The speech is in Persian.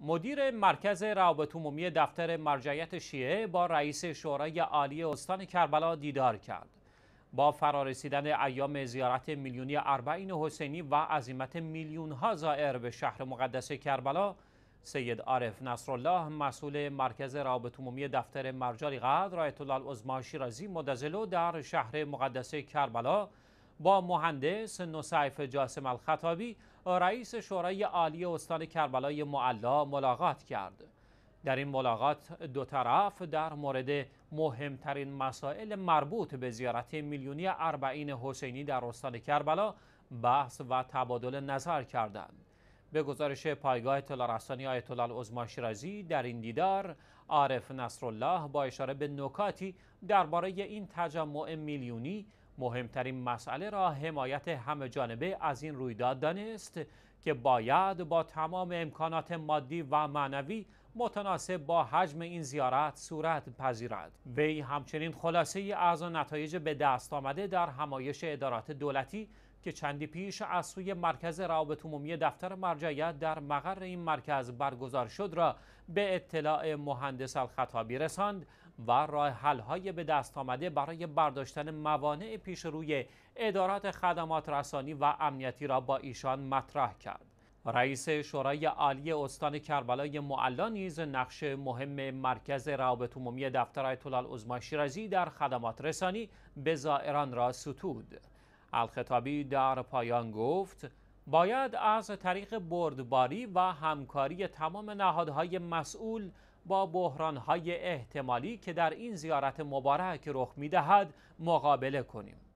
مدیر مرکز روابط عمومی دفتر مرجعیت شیعه با رئیس شورای عالی استان کربلا دیدار کرد با فرارسیدن ایام زیارت میلیونی اربعین حسینی و عظیمت میلیون ها زائر به شهر مقدس کربلا سید عارف نصرالله مسئول مرکز روابط عمومی دفتر مرجعیت قدر آیت الله العظما شیرازی مدزلو در شهر مقدس کربلا با مهندس نصیف جاسم الخطابی رئیس شورای عالی استان کربلای معلا ملاقات کرد در این ملاقات دو طرف در مورد مهمترین مسائل مربوط به زیارت میلیونی اربعین حسینی در استان کربلا بحث و تبادل نظر کردند به گزارش پایگاه اطلاع رسانی آیت الله شیرازی در این دیدار عارف نصرالله با اشاره به نکاتی درباره این تجمع میلیونی مهمترین مسئله را حمایت همه جانبه از این رویداد دانست که باید با تمام امکانات مادی و معنوی متناسب با حجم این زیارت صورت پذیرد وی همچنین خلاصه از نتایج به دست آمده در همایش ادارات دولتی که چندی پیش از سوی مرکز روابط عمومی دفتر مرجعیت در مقر این مرکز برگزار شد را به اطلاع مهندس الخطابی رساند و راه های به دست آمده برای برداشتن موانع پیش روی ادارات خدمات رسانی و امنیتی را با ایشان مطرح کرد. رئیس شورای عالی استان کربلای معلا نیز نقش مهم مرکز روابط عمومی دفتر آیت الله شیرازی در خدمات رسانی به زائران را ستود. الخطابی در پایان گفت باید از طریق بردباری و همکاری تمام نهادهای مسئول با بحرانهای احتمالی که در این زیارت مبارک رخ میدهد مقابله کنیم